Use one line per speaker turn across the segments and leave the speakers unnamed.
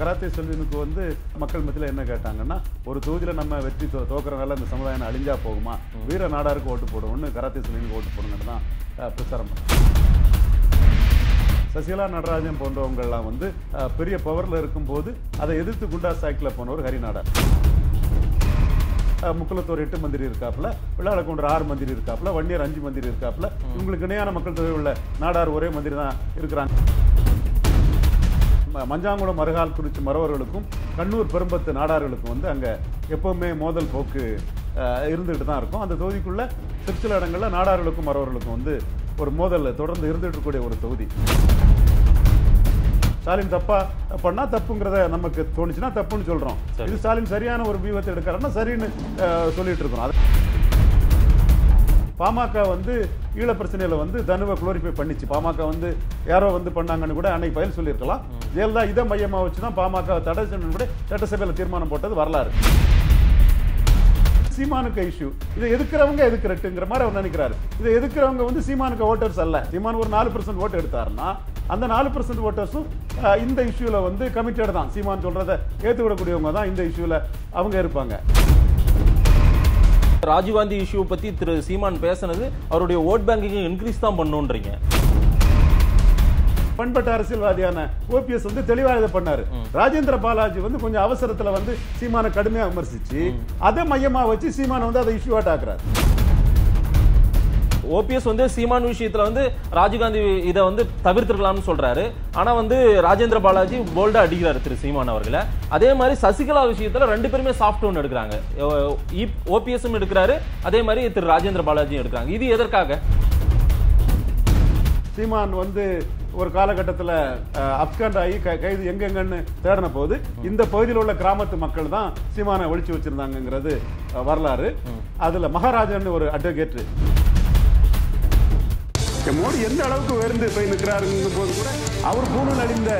karate செல்வினுக்கு வந்து மக்கள் மத்தியில் என்ன கேட்டாங்கன்னா ஒரு தொகுதியில் நம்ம வெற்றி தோ தோக்கிறனால இந்த சமுதாயம் அழிஞ்சா போகுமா வீர நாடாருக்கு ஓட்டு போடுவோம்னு கராத்தே செல்வினுக்கு ஓட்டு போடுங்கன்னு தான் பிரச்சாரம் சசிகலா நடராஜன் போன்றவங்கள்லாம் வந்து பெரிய பவரில் இருக்கும்போது அதை எதிர்த்து குண்டா சாக்கில் போனவர் ஹரிநாடார் முக்குளத்தூர் எட்டு மந்திரி இருக்காப்புல விளாடக்கொண்டர் ஆறு மந்திரி இருக்காப்புல வன்னியர் அஞ்சு மந்திரி இருக்காப்புல இவங்களுக்கு இணையான மக்கள் தொகை உள்ள நாடார் ஒரே மந்திரி தான் இருக்கிறாங்க மஞ்சாங்குளம் மருகால் குறிச்சி மறவர்களுக்கும் கண்ணூர் பெரும்பத்து நாடார்களுக்கும் வந்து அங்கே எப்போவுமே மோதல் போக்கு இருந்துகிட்டு தான் இருக்கும் அந்த தொகுதிக்குள்ளே சிற்சில இடங்களில் நாடார்களுக்கும் மறவர்களுக்கும் வந்து ஒரு மோதல் தொடர்ந்து இருந்துகிட்டு இருக்கக்கூடிய ஒரு தொகுதி ஸ்டாலின் தப்பா பண்ணா தப்புங்கிறத நமக்கு தோணுச்சுன்னா தப்புன்னு சொல்றோம் இது ஸ்டாலின் சரியான ஒரு வியூகத்தை எடுக்கிறாருன்னா சரின்னு சொல்லிட்டு இருக்கோம் பாமக வந்து ஈழ பிரச்சனையில் வந்து தனுவை குளோரிஃபை பண்ணிச்சு பாமக வந்து யாரோ வந்து பண்ணாங்கன்னு கூட அன்னைக்கு பயில் சொல்லியிருக்கலாம் ஜெயலலிதா இதை மையமாக வச்சு தான் பாமக தடை செய்யணும்னு கூட சட்டசபையில் தீர்மானம் போட்டது வரலாறு சீமானுக்கு இஷ்யூ இதை எதுக்கிறவங்க எதுக்கிறட்டுங்கிற மாதிரி அவர் நினைக்கிறாரு இதை எதுக்குறவங்க வந்து சீமானுக்கு ஓட்டர்ஸ் அல்ல சீமான் ஒரு நாலு பர்சன்ட் ஓட்டு எடுத்தாருன்னா அந்த நாலு பர்சன்ட் ஓட்டர்ஸும் இந்த இஷ்யூவில் வந்து கமிட்டட் தான் சீமான் சொல்கிறத ஏற்றுக்கிடக்கூடியவங்க தான் இந்த இஷ்யூவில்
அவங்க இருப்பாங்க ராஜீவ்காந்தி இஷ்யூ பத்தி திரு சீமான் பேசினது அவருடைய ஓட் பேங்கிங் இன்க்ரீஸ் தான் பண்ணுன்றீங்க
பண்பட்ட அரசியல்வாதியான ஓபிஎஸ் வந்து தெளிவாக இதை பண்ணாரு ராஜேந்திர பாலாஜி வந்து கொஞ்சம் அவசரத்தில் வந்து சீமானை கடுமையாக விமர்சிச்சு அதை மையமாக வச்சு சீமானை வந்து அதை இஷ்யூவாக டாக்குறாரு
ஓபிஎஸ் வந்து சீமான் விஷயத்துல வந்து ராஜீவ்காந்தி இதை வந்து தவிர்த்திருக்கலாம்னு சொல்றாரு ஆனா வந்து ராஜேந்திர பாலாஜி போல்டா அடிக்கிறார் திரு சீமான் அவர்களை அதே மாதிரி சசிகலா விஷயத்துல ரெண்டு பேருமே சாஃப்ட் ஒன் எடுக்கிறாங்க ஓபிஎஸும் எடுக்கிறாரு அதே மாதிரி திரு ராஜேந்திர பாலாஜியும் எடுக்கிறாங்க இது எதற்காக
சீமான் வந்து ஒரு காலகட்டத்தில் அப்கண்ட் ஆகி கைது எங்கெங்கன்னு தேடின போது இந்த பகுதியில் உள்ள கிராமத்து மக்கள் தான் சீமானை ஒழிச்சு வச்சிருந்தாங்கிறது வரலாறு அதில் மகாராஜன் ஒரு அட்வொகேட்டு மோடி எந்த அளவுக்கு உயர்ந்து போய் நிற்கிறாருங்கும் போது கூட அவர் பூணல் நடிந்த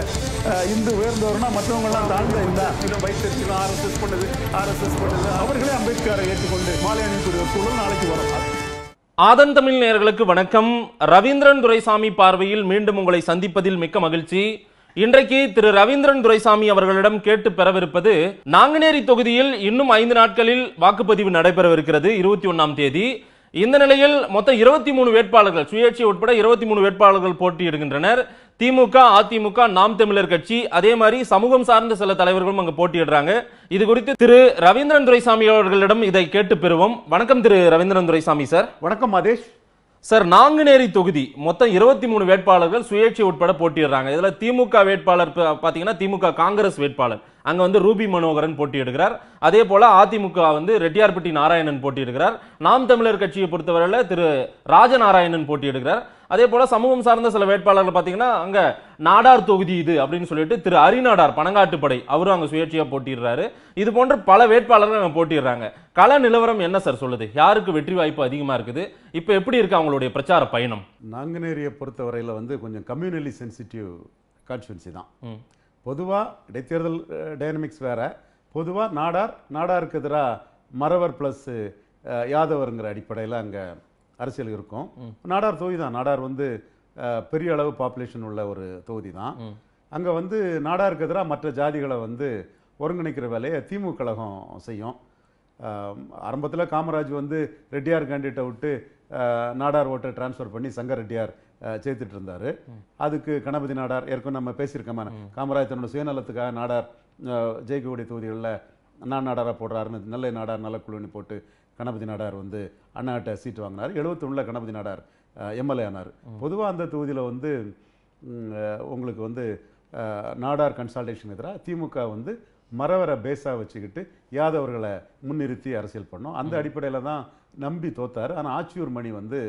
இந்து உயர்ந்தவர்னா எல்லாம் தாழ்ந்த இந்த வைத்திருக்கணும் ஆர்எஸ்எஸ் பண்ணுது ஆர்எஸ்எஸ் பண்ணுது அவர்களே அம்பேத்கரை ஏற்றுக்கொண்டு மாலை அணிக்கூடிய சூழல் நாளைக்கு வரும்
ஆதன் தமிழ் நேர்களுக்கு வணக்கம் ரவீந்திரன் துரைசாமி பார்வையில் மீண்டும் உங்களை சந்திப்பதில் மிக்க மகிழ்ச்சி இன்றைக்கு திரு ரவீந்திரன் துரைசாமி அவர்களிடம் கேட்டு பெறவிருப்பது நாங்குநேரி தொகுதியில் இன்னும் ஐந்து நாட்களில் வாக்குப்பதிவு நடைபெறவிருக்கிறது இருபத்தி ஒன்னாம் தேதி இந்த நிலையில் மொத்தம் இருபத்தி மூணு வேட்பாளர்கள் சுயேட்சை உட்பட இருபத்தி மூணு வேட்பாளர்கள் போட்டியிடுகின்றனர் திமுக அதிமுக நாம் தமிழர் கட்சி அதே மாதிரி சமூகம் சார்ந்த சில தலைவர்களும் அங்கு போட்டியிடுறாங்க இது குறித்து திரு ரவீந்திரன் துரைசாமி அவர்களிடம் இதை கேட்டு பெறுவோம் வணக்கம் திரு ரவீந்திரன் துரைசாமி சார் வணக்கம் மதேஷ் சார் நாங்குநேரி தொகுதி மொத்தம் இருபத்தி மூணு வேட்பாளர்கள் சுயேட்சை உட்பட போட்டியிடுறாங்க இதில் திமுக வேட்பாளர் பார்த்தீங்கன்னா திமுக காங்கிரஸ் வேட்பாளர் அங்கே வந்து ரூபி மனோகரன் போட்டியிடுகிறார் அதே போல் அதிமுக வந்து ரெட்டியார்பட்டி நாராயணன் போட்டியிடுகிறார் நாம் தமிழர் கட்சியை பொறுத்தவரையில் திரு ராஜநாராயணன் போட்டியிடுகிறார் அதே போல் சமூகம் சார்ந்த சில வேட்பாளர்கள் பார்த்தீங்கன்னா அங்கே நாடார் தொகுதி இது அப்படின்னு சொல்லிட்டு திரு அரிநாடார் பனங்காட்டுப்படை அவரும் அங்கே சுயேட்சையாக போட்டிடுறாரு இது போன்ற பல வேட்பாளர்கள் அங்கே போட்டிடுறாங்க கள நிலவரம் என்ன சார் சொல்லுது யாருக்கு வெற்றி வாய்ப்பு அதிகமாக இருக்குது இப்போ எப்படி இருக்குது அவங்களுடைய பிரச்சார பயணம்
நாங்குநேரியை பொறுத்தவரையில் வந்து கொஞ்சம் கம்யூனலி சென்சிட்டிவ் கான்ஸ்டுவன்சி தான் பொதுவாக இடைத்தேர்தல் டைனமிக்ஸ் வேறு பொதுவாக நாடார் நாடாருக்கு எதிராக மறவர் ப்ளஸ்ஸு யாதவருங்கிற அடிப்படையில் அங்கே அரசியல் இருக்கும் நாடார் தொகுதி தான் நாடார் வந்து பெரிய அளவு பாப்புலேஷன் உள்ள ஒரு தொகுதி தான் அங்கே வந்து நாடாருக்கு எதிராக மற்ற ஜாதிகளை வந்து ஒருங்கிணைக்கிற வேலையை திமுக கழகம் செய்யும் ஆரம்பத்தில் காமராஜ் வந்து ரெட்டியார் கேண்டிடேட்டை விட்டு நாடார் ஓட்டை டிரான்ஸ்ஃபர் பண்ணி சங்கர் ரெட்டியார் சேர்த்துட்டு இருந்தார் அதுக்கு கணபதி நாடார் ஏற்கனவே நம்ம பேசியிருக்கோமான காமராஜ் தன்னோட சுயநலத்துக்காக நாடார் ஜெயிக்கக்கூடிய தொகுதிகளில் நான் நாடாராக போடுறாருன்னு நெல்லை நாடார் நல்ல குழுன்னு போட்டு கணபதி நாடார் வந்து அண்ணாட்ட சீட்டு வாங்கினார் எழுபத்தொன்னில் கணபதி நாடார் எம்எல்ஏ ஆனார் பொதுவாக அந்த தொகுதியில் வந்து உங்களுக்கு வந்து நாடார் கன்சல்டேஷன் எதிராக திமுக வந்து மரவர பேஸாக வச்சுக்கிட்டு யாதவர்களை முன்னிறுத்தி அரசியல் பண்ணோம் அந்த அடிப்படையில் தான் நம்பி தோத்தார் ஆனால் ஆச்சியூர் மணி வந்து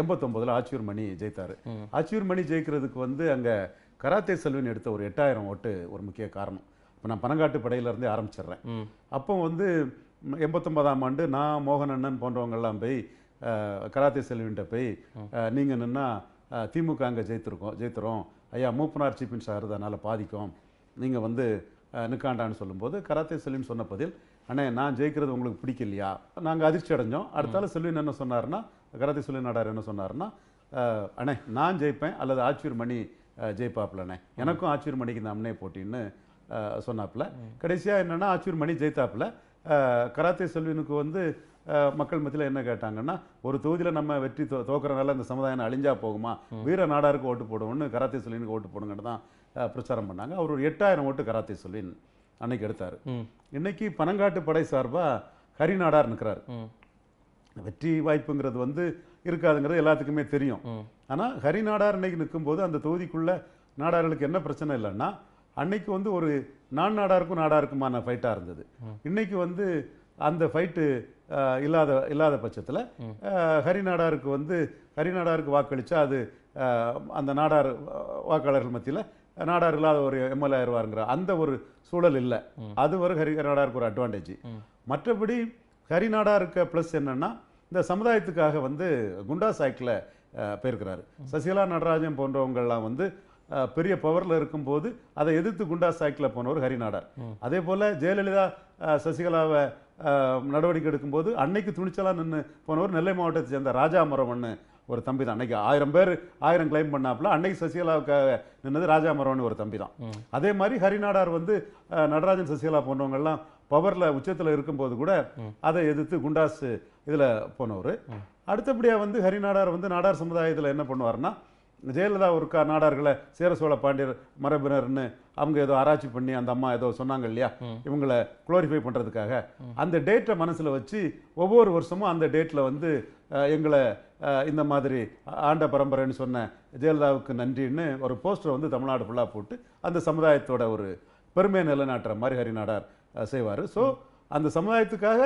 எண்பத்தொம்பதில் ஆச்சியூர் மணி ஜெயித்தார் ஆச்சியூர் மணி ஜெயிக்கிறதுக்கு வந்து அங்கே கராத்தே செல்வன் எடுத்த ஒரு எட்டாயிரம் ஓட்டு ஒரு முக்கிய காரணம் இப்போ நான் பனங்காட்டு படையிலேருந்தே ஆரம்பிச்சிடுறேன் அப்போ வந்து எண்பத்தொன்பதாம் ஆண்டு நான் மோகன் அண்ணன் போன்றவங்கெல்லாம் போய் கராத்தே செல்வின்ட்ட போய் நீங்கள் நின்னா திமுக அங்கே ஜெயித்திருக்கோம் ஜெயித்துறோம் ஐயா மூப்பனார் சீப்பின் சார் அதனால் பாதிக்கும் நீங்கள் வந்து நிற்காண்டான்னு சொல்லும்போது கராத்தே செல்வின் சொன்ன பதில் அண்ணே நான் ஜெயிக்கிறது உங்களுக்கு பிடிக்கலையா நாங்கள் அதிர்ச்சி அடைஞ்சோம் அடுத்தால செல்வின் என்ன சொன்னார்னா கரதி சொல்லி நாடார் என்ன சொன்னார்னா அண்ணே நான் ஜெயிப்பேன் அல்லது ஆச்சூர் மணி ஜெயிப்பாப்லண்ணே எனக்கும் ஆச்சூர் மணிக்கு இந்த அம்னே போட்டின்னு சொன்னாப்புல கடைசியாக என்னென்னா ஆச்சூர் மணி ஜெயித்தாப்புல கராத்தே செல்வினுக்கு வந்து மக்கள் மத்தியில் என்ன கேட்டாங்கன்னா ஒரு தொகுதியில் நம்ம வெற்றி தோ தோக்குறனால இந்த சமுதாயம் அழிஞ்சா போகுமா வீர நாடாருக்கு ஓட்டு போடுவோம்னு கராத்தே சொல்லினுக்கு ஓட்டு போடுங்கன்னு தான் பிரச்சாரம் பண்ணாங்க அவர் ஒரு எட்டாயிரம் ஓட்டு கராத்தே சொல்லின் அன்னைக்கு எடுத்தார் இன்னைக்கு பனங்காட்டு படை சார்பாக ஹரிநாடார் நிற்கிறார் வெற்றி வாய்ப்புங்கிறது வந்து இருக்காதுங்கிறது எல்லாத்துக்குமே தெரியும் ஆனால் ஹரிநாடார் நாடார் இன்னைக்கு நிற்கும்போது அந்த தொகுதிக்குள்ளே நாடார்களுக்கு என்ன பிரச்சனை இல்லைன்னா அன்னைக்கு வந்து ஒரு நான் நாடாருக்கும் நாடாருக்குமான ஃபைட்டாக இருந்தது இன்னைக்கு வந்து அந்த ஃபைட்டு இல்லாத இல்லாத பட்சத்தில் ஹரிநாடாருக்கு வந்து ஹரிநாடாருக்கு வாக்களித்தா அது அந்த நாடார் வாக்காளர்கள் மத்தியில் நாடார் இல்லாத ஒரு எம்எல்ஏ ஆயிடுவாருங்கிற அந்த ஒரு சூழல் இல்லை அது ஒரு ஹரிநாடாருக்கு ஒரு அட்வான்டேஜ் மற்றபடி ஹரிநாடா இருக்க ப்ளஸ் என்னென்னா இந்த சமுதாயத்துக்காக வந்து குண்டா சாய்க்கில் போயிருக்கிறாரு சசிகலா நடராஜன் போன்றவங்கள்லாம் வந்து பெரிய பவரில் இருக்கும்போது அதை எதிர்த்து குண்டா சாய்க்கில் போனவர் ஹரிநாடார் அதே போல் ஜெயலலிதா சசிகலாவை நடவடிக்கை எடுக்கும்போது அன்னைக்கு துணிச்சலாக நின்று போனவர் நெல்லை மாவட்டத்தை சேர்ந்த ராஜாமரவன்னு ஒரு தம்பி தான் அன்னைக்கு ஆயிரம் பேர் ஆயிரம் கிளைம் பண்ணாப்புல அன்னைக்கு சசிகலாவுக்காக நின்னது ராஜாமரவன் ஒரு தம்பி தான் அதே மாதிரி ஹரிநாடார் வந்து நடராஜன் சசிகலா போன்றவங்கெல்லாம் பவரில் உச்சத்தில் இருக்கும்போது கூட அதை எதிர்த்து குண்டாஸ் இதில் போனவர் அடுத்தபடியாக வந்து ஹரிநாடார் வந்து நாடார் சமுதாயத்தில் என்ன பண்ணுவார்னா ஜெயலலிதா ஒருக்கா நாடார்களை சேரசோழ சோழ பாண்டியர் மரபினர்னு அவங்க ஏதோ ஆராய்ச்சி பண்ணி அந்த அம்மா ஏதோ சொன்னாங்க இல்லையா இவங்களை குளோரிஃபை பண்ணுறதுக்காக அந்த டேட்டை மனசில் வச்சு ஒவ்வொரு வருஷமும் அந்த டேட்டில் வந்து எங்களை இந்த மாதிரி ஆண்ட பரம்பரைன்னு சொன்ன ஜெயலலிதாவுக்கு நன்றின்னு ஒரு போஸ்டர் வந்து தமிழ்நாடு ஃபுல்லாக போட்டு அந்த சமுதாயத்தோட ஒரு பெருமையை நிலைநாட்டுற மாதிரி ஹரிநாடார் செய்வார் ஸோ அந்த சமுதாயத்துக்காக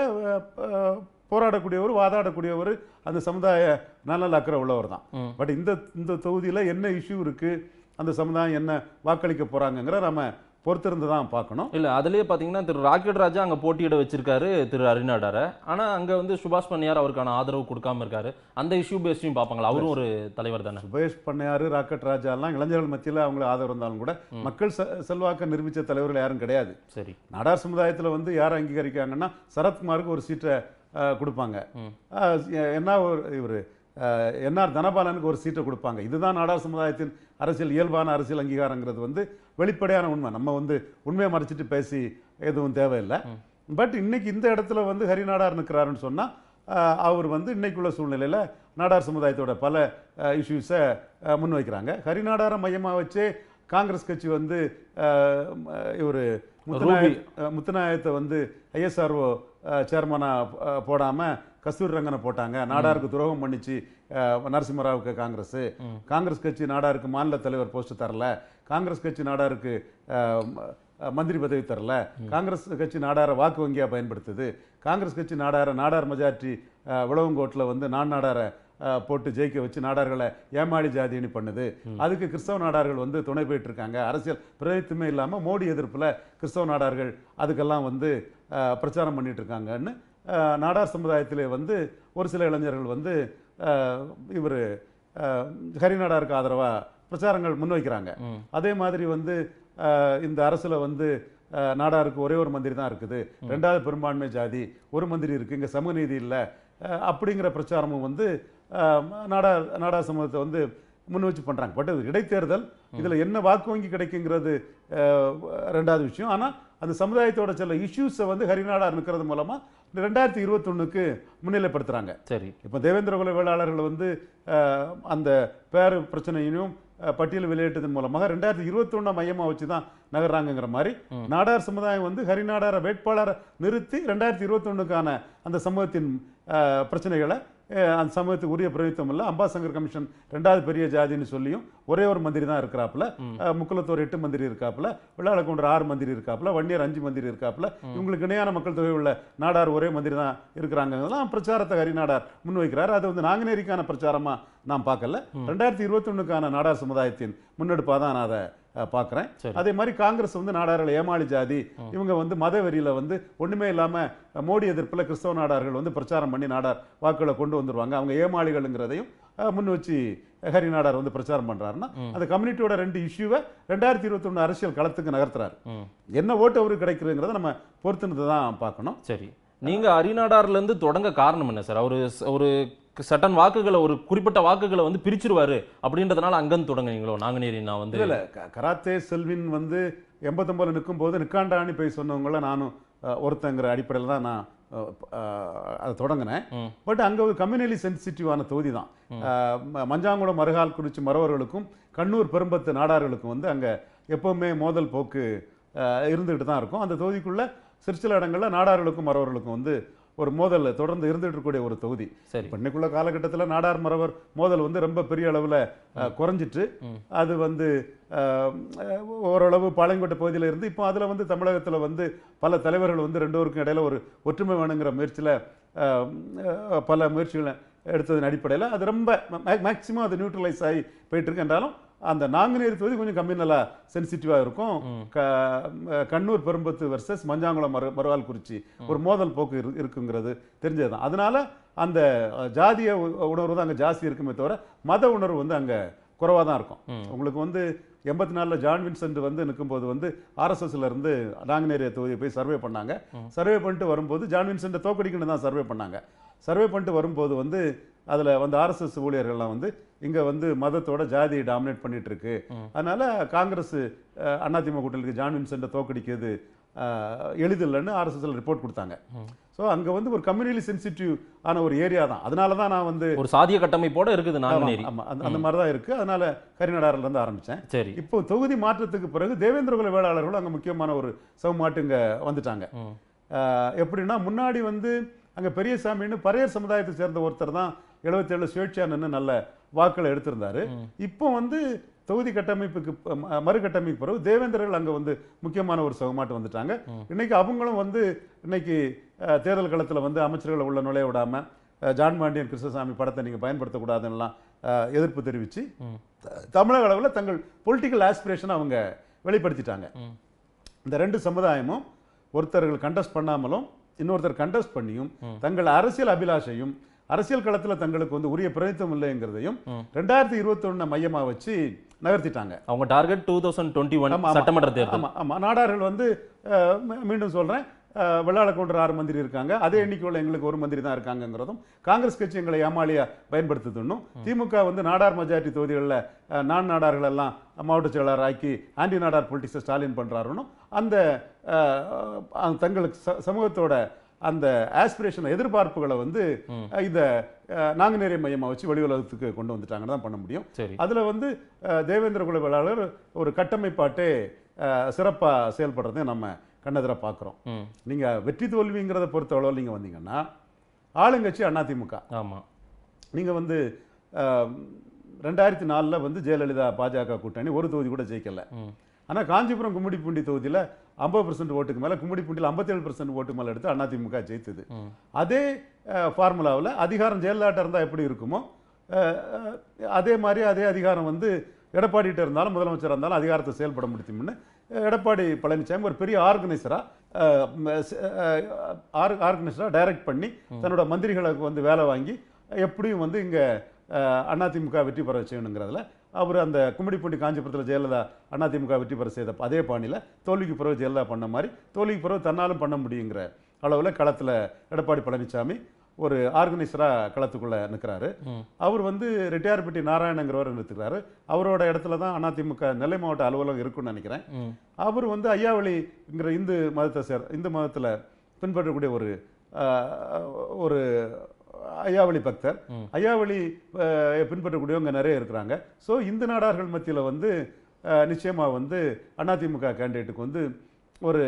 போராடக்கூடியவர் வாதாடக்கூடியவர் அந்த சமுதாய நல்ல அக்கறை உள்ளவர் தான் பட் இந்த இந்த தொகுதியில் என்ன இஷ்யூ இருக்குது அந்த
சமுதாயம் என்ன வாக்களிக்க போகிறாங்கங்கிற நம்ம பொறுத்திருந்து தான் பார்க்கணும் இல்லை அதுலேயே பார்த்தீங்கன்னா திரு ராக்கெட் ராஜா அங்கே போட்டியிட வச்சிருக்காரு திரு அரிநாடாரை ஆனால் அங்கே வந்து சுபாஷ் பண்ணியார் அவருக்கான ஆதரவு கொடுக்காம இருக்காரு அந்த இஷ்யூ பேஸ்லையும் பார்ப்பாங்களா அவரும் ஒரு தலைவர் தானே
சுபேஷ் பண்ணியார் ராக்கெட் ராஜா எல்லாம் இளைஞர்கள் மத்தியில் அவங்களுக்கு ஆதரவு இருந்தாலும் கூட மக்கள் செல்வாக்க நிர்மித்த தலைவர்கள் யாரும் கிடையாது சரி நாடார் சமுதாயத்தில் வந்து யார் அங்கீகரிக்காங்கன்னா சரத்குமாருக்கு ஒரு சீட்டை கொடுப்பாங்க என்ன ஒரு இவர் என்ஆர் தனபாலனுக்கு ஒரு சீட்டை கொடுப்பாங்க இதுதான் நாடார் சமுதாயத்தின் அரசியல் இயல்பான அரசியல் அங்கீகாரங்கிறது வந்து வெளிப்படையான உண்மை நம்ம வந்து உண்மையை மறைச்சிட்டு பேசி எதுவும் தேவையில்லை பட் இன்னைக்கு இந்த இடத்துல வந்து ஹரிநாடார் நிற்கிறாருன்னு சொன்னால் அவர் வந்து இன்னைக்குள்ள சூழ்நிலையில் நாடார் சமுதாயத்தோட பல இஷ்யூஸை முன்வைக்கிறாங்க ஹரிநாடார மையமாக வச்சே காங்கிரஸ் கட்சி வந்து இவர் முத்துநாய முத்துநாயகத்தை வந்து ஐஎஸ்ஆர்ஓ சேர்மனாக போடாமல் கஸ்தூரி ரங்கனை போட்டாங்க நாடாருக்கு துரோகம் பண்ணிச்சு நரசிம்மராவுக்கு காங்கிரஸ் காங்கிரஸ் கட்சி நாடாருக்கு மாநில தலைவர் போஸ்ட் தரல காங்கிரஸ் கட்சி நாடாருக்கு மந்திரி பதவி தரல காங்கிரஸ் கட்சி நாடார வாக்கு வங்கியாக பயன்படுத்துது காங்கிரஸ் கட்சி நாடார நாடார் மெஜாரிட்டி விளவங்கோட்டில் வந்து நான் நாடார போட்டு ஜெயிக்க வச்சு நாடார்களை ஏமாடி ஜாதின்னு பண்ணுது அதுக்கு கிறிஸ்தவ நாடார்கள் வந்து துணை போயிட்டு இருக்காங்க அரசியல் பிரதித்துமே இல்லாமல் மோடி எதிர்ப்பில் கிறிஸ்தவ நாடார்கள் அதுக்கெல்லாம் வந்து பிரச்சாரம் பண்ணிட்டு இருக்காங்கன்னு நாடார் சமுதாயத்திலே வந்து ஒரு சில இளைஞர்கள் வந்து இவர் ஹரிநாடாருக்கு ஆதரவாக பிரச்சாரங்கள் முன்வைக்கிறாங்க அதே மாதிரி வந்து இந்த அரசில் வந்து நாடாருக்கு ஒரே ஒரு மந்திரி தான் இருக்குது ரெண்டாவது பெரும்பான்மை ஜாதி ஒரு மந்திரி இருக்குது இங்கே சமூக நீதி இல்லை அப்படிங்கிற பிரச்சாரமும் வந்து நாடார் நாடார் சமூகத்தை வந்து முன் வச்சு பண்ணுறாங்க பட் இது இடைத்தேர்தல் இதில் என்ன வாக்கு வங்கி கிடைக்குங்கிறது ரெண்டாவது விஷயம் ஆனால் அந்த சமுதாயத்தோட சில இஷ்யூஸை வந்து ஹரிநாடா நிற்கிறது மூலமாக ரெண்டாயிரத்தி இருபத்தொன்னுக்கு முன்னிலைப்படுத்துகிறாங்க சரி இப்போ தேவேந்திர குல வேளாளர்கள் வந்து அந்த பேர் பிரச்சனையினும் பட்டியல் வெளியிட்டதன் மூலமாக ரெண்டாயிரத்தி இருபத்தொன்னா மையமாக வச்சு தான் நகர்றாங்கிற மாதிரி நாடார் சமுதாயம் வந்து ஹரிநாடார வேட்பாளரை நிறுத்தி ரெண்டாயிரத்தி இருபத்தொன்னுக்கான அந்த சமூகத்தின் பிரச்சனைகளை அந்த சமூகத்துக்கு உரிய பிரதித்துவம் இல்லை அம்பாசங்கர் கமிஷன் ரெண்டாவது பெரிய ஜாதின்னு சொல்லியும் ஒரே ஒரு மந்திரி தான் இருக்கிறாப்புல முக்குலத்தோர் எட்டு மந்திரி இருக்காப்புல கொண்டு ஆறு மந்திரி இருக்காப்புல வன்னியர் அஞ்சு மந்திரி இருக்காப்புல இவங்களுக்கு இணையான மக்கள் தொகை உள்ள நாடார் ஒரே மந்திரி தான் இருக்கிறாங்க பிரச்சாரத்தை ஹரிநாடார் முன்வைக்கிறார் அது வந்து நாங்குநேரிக்கான பிரச்சாரமாக நான் பார்க்கல ரெண்டாயிரத்தி ஒன்னுக்கான நாடார் சமுதாயத்தின் முன்னெடுப்பாக தான் நான் அதை பார்க்குறேன் அதே மாதிரி காங்கிரஸ் வந்து நாடார்கள் ஏமாளி ஜாதி இவங்க வந்து மத வெறியில் வந்து ஒன்றுமே இல்லாமல் மோடி எதிர்ப்பில் கிறிஸ்தவ நாடார்கள் வந்து பிரச்சாரம் பண்ணி நாடார் வாக்குகளை கொண்டு வந்துருவாங்க அவங்க ஏமாளிகள்ங்கிறதையும் முன் வச்சு ஹரி நாடார் வந்து பிரச்சாரம் பண்ணுறாருன்னா அந்த கம்யூனிட்டியோட ரெண்டு இஷ்யூவை ரெண்டாயிரத்தி இருபத்தி ஒன்று அரசியல் களத்துக்கு நகர்த்துறாரு என்ன ஓட்டு அவருக்கு கிடைக்கிறதுங்கிறத நம்ம பொறுத்துனது
தான் பார்க்கணும் சரி நீங்கள் இருந்து தொடங்க காரணம் என்ன சார் அவர் ஒரு சட்டன் வாக்குகளை ஒரு குறிப்பிட்ட வாக்குகளை வந்து பிரிச்சிருவாரு அப்படின்றதுனால அங்கன்னு தொடங்குனீங்களோ நாங்குநேரி நான் வந்து இல்லை
கராத்தே செல்வின் வந்து எண்பத்தொம்பதில் நிற்கும் போது நிக்காண்டானி போய் சொன்னவங்கள நானும் ஒருத்தங்கிற அடிப்படையில் தான் நான் அதை தொடங்கினேன் பட் அங்கே ஒரு கம்யூனலி சென்சிட்டிவான தொகுதி தான் மஞ்சாங்குளம் மருகால் குறிச்சி மறவர்களுக்கும் கண்ணூர் பெரும்பத்து நாடார்களுக்கும் வந்து அங்கே எப்போவுமே மோதல் போக்கு இருந்துகிட்டு தான் இருக்கும் அந்த தொகுதிக்குள்ளே சில இடங்களில் நாடார்களுக்கும் மறவர்களுக்கும் வந்து ஒரு மோதல் தொடர்ந்து இருந்துட்டு இருக்கக்கூடிய ஒரு தொகுதி இன்னைக்குள்ள காலகட்டத்தில் நாடார் மரவர் மோதல் வந்து ரொம்ப பெரிய அளவில் குறைஞ்சிட்டு அது வந்து ஓரளவு பாளையங்கோட்டை பகுதியில் இருந்து இப்போ அதில் வந்து தமிழகத்தில் வந்து பல தலைவர்கள் வந்து ரெண்டோருக்கும் இடையில ஒரு ஒற்றுமை வேணுங்கிற முயற்சியில் பல முயற்சிகளை எடுத்ததன் அடிப்படையில் அது ரொம்ப மேக்சிமம் அது நியூட்ரலைஸ் ஆகி போயிட்டு இருக்கு என்றாலும் அந்த நாங்குநேரி தொகுதி கொஞ்சம் கம்மி நல்லா சென்சிட்டிவாக இருக்கும் கண்ணூர் பெரும்பத்து வர்சஸ் மஞ்சாங்குளம் மறு மறுவால் குறிச்சி ஒரு மோதல் போக்கு இரு இருக்குங்கிறது தெரிஞ்சது தான் அதனால அந்த ஜாதிய உணர்வு தான் அங்கே ஜாஸ்தி இருக்குமே தவிர மத உணர்வு வந்து அங்கே குறைவாக தான் இருக்கும் உங்களுக்கு வந்து எண்பத்தி நாலில் ஜான் வின்சென்ட் வந்து நிற்கும்போது வந்து இருந்து நாங்குநேரிய தொகுதியை போய் சர்வே பண்ணாங்க சர்வே பண்ணிட்டு வரும்போது ஜான் வின்சென்ட்டை தோக்கடிக்கணும் தான் சர்வே பண்ணாங்க சர்வே பண்ணிட்டு வரும்போது வந்து அதில் வந்து ஆர்எஸ்எஸ் ஊழியர்கள்லாம் வந்து இங்க வந்து மதத்தோட ஜாதியை டாமினேட் பண்ணிட்டு இருக்கு அதனால காங்கிரஸ் அதிமுக கூட்டணிக்கு ஜான் வின்சென்ட தோக்கடிக்கிறது எளிதில்லைன்னு ஆர்எஸ்எஸ்ல ரிப்போர்ட் கொடுத்தாங்க ஸோ அங்கே வந்து ஒரு கம்யூனிலி சென்சிட்டிவ் ஆன ஒரு ஏரியா தான் அதனால தான் நான் வந்து ஒரு
சாதிய கட்டமைப்போட இருக்குது ஆமாம் அந்த
மாதிரி தான் இருக்குது அதனால இருந்து ஆரம்பித்தேன் சரி இப்போ தொகுதி மாற்றத்துக்கு பிறகு தேவேந்திரகுல வேளாளர்களும் அங்கே முக்கியமான ஒரு சவுமாட்டு இங்கே வந்துட்டாங்க எப்படின்னா முன்னாடி வந்து அங்கே பெரியசாமின்னு பரையர் சமுதாயத்தை சேர்ந்த ஒருத்தர் தான் எழுபத்தி ஏழு நின்று நல்ல வாக்களை எடுத்திருந்தாரு இப்போ வந்து தொகுதி கட்டமைப்புக்கு மறுகட்டமைப்பு பிறகு தேவேந்திரர்கள் அங்கே வந்து முக்கியமான ஒரு சகமாட்டம் வந்துட்டாங்க இன்னைக்கு அவங்களும் வந்து இன்னைக்கு தேர்தல் களத்தில் வந்து அமைச்சர்களை உள்ள நுழைய விடாம ஜான் பாண்டியன் கிருஷ்ணசாமி படத்தை நீங்கள் பயன்படுத்தக்கூடாதுன்னெலாம் எதிர்ப்பு தெரிவித்து தமிழக அளவில் தங்கள் பொலிட்டிக்கல் ஆஸ்பிரேஷனை அவங்க வெளிப்படுத்திட்டாங்க இந்த ரெண்டு சமுதாயமும் ஒருத்தர்கள் கண்டஸ்ட் பண்ணாமலும் இன்னொருத்தர் கண்டஸ்ட் பண்ணியும் தங்கள் அரசியல் அபிலாஷையும் அரசியல் களத்தில் தங்களுக்கு வந்து உரிய பிரதித்தம் இல்லைங்கிறதையும் ரெண்டாயிரத்தி இருபத்தொன்னு மையமாக வச்சு நகர்த்திட்டாங்க அவங்க target two thousand twenty one சட்டமன்ற தேர்தல் ஆமாம் நாடார்கள் வந்து மீண்டும் சொல்கிறேன் வெள்ளாளக்கொண்டர் ஆறு மந்திரி இருக்காங்க அதே எண்ணிக்கையில் எங்களுக்கு ஒரு மந்திரி தான் இருக்காங்கிறதும் காங்கிரஸ் கட்சி எங்களை ஏமாளியா பயன்படுத்துதுன்னும் திமுக வந்து நாடார் மெஜாரிட்டி தொகுதிகளில் நான் நாடார்கள் எல்லாம் மாவட்ட செயலாளர் ஆக்கி ஆன்டி நாடார் பொலிட்டிக்ஸை ஸ்டாலின் பண்ணுறாருன்னு அந்த தங்களுக்கு சமூகத்தோட அந்த ஆஸ்பிரேஷன் எதிர்பார்ப்புகளை வந்து இந்த நாங்குநேரிய மையமாக வச்சு வெளி உலகத்துக்கு கொண்டு வந்துட்டாங்கன்னு தான் பண்ண முடியும் அதுல வந்து தேவேந்திர குல ஒரு கட்டமைப்பாட்டே சிறப்பா செயல்படுறதை நம்ம கண்ணதிர பாக்குறோம் நீங்க வெற்றி தோல்விங்கிறத பொறுத்தளவு நீங்க வந்தீங்கன்னா ஆளுங்கட்சி அதிமுக ஆமா நீங்க வந்து ரெண்டாயிரத்தி நாலுல வந்து ஜெயலலிதா பாஜக கூட்டணி ஒரு தொகுதி கூட ஜெயிக்கல ஆனால் காஞ்சிபுரம் கும்மிடிப்பூண்டி தொகுதியில் ஐம்பது பர்சன்ட் ஓட்டுக்கு மேலே கும்மிடிப்பூண்டியில் ஐம்பத்தேழு பர்சன்ட் ஓட்டு மேலே எடுத்து அதிமுக ஜெயித்தது அதே ஃபார்முலாவில் அதிகாரம் ஜெயலலிதா இருந்தால் எப்படி இருக்குமோ அதே மாதிரி அதே அதிகாரம் வந்து எடப்பாடிகிட்ட இருந்தாலும் முதலமைச்சராக இருந்தாலும் அதிகாரத்தை செயல்பட முடியும்னு எடப்பாடி பழனிசாமி ஒரு பெரிய ஆர்கனைசராக ஆர்கனைசராக டைரக்ட் பண்ணி தன்னோட மந்திரிகளுக்கு வந்து வேலை வாங்கி எப்படியும் வந்து இங்கே அதிமுக வெற்றி பெற செய்யணுங்கிறதுல அவர் அந்த கும்மிடிப்பூண்டி காஞ்சிபுரத்தில் ஜெயலலிதா அதிமுக வெற்றி பெற செய்த அதே பாணியில் தோல்விக்கு பிறகு ஜெயலலிதா பண்ண மாதிரி தோல்விக்கு பிறகு தன்னாலும் பண்ண முடியுங்கிற அளவில் களத்தில் எடப்பாடி பழனிசாமி ஒரு ஆர்கனைசராக களத்துக்குள்ளே நிற்கிறாரு அவர் வந்து ரெட்டியார்பட்டி நாராயணங்கிறவர் நிறுத்துக்கிறாரு அவரோட இடத்துல தான் அதிமுக நெல்லை மாவட்ட அலுவலகம் இருக்குன்னு நினைக்கிறேன் அவர் வந்து ஐயாவளிங்கிற இந்து மதத்தை சேர் இந்து மதத்தில் பின்பற்றக்கூடிய ஒரு ஒரு ஐயாவளி பக்தர் ஐயாவளி பின்பற்றக்கூடியவங்க நிறைய இருக்கிறாங்க ஸோ இந்து நாடார்கள் மத்தியில் வந்து நிச்சயமாக வந்து அதிமுக கேண்டிடேட்டுக்கு வந்து ஒரு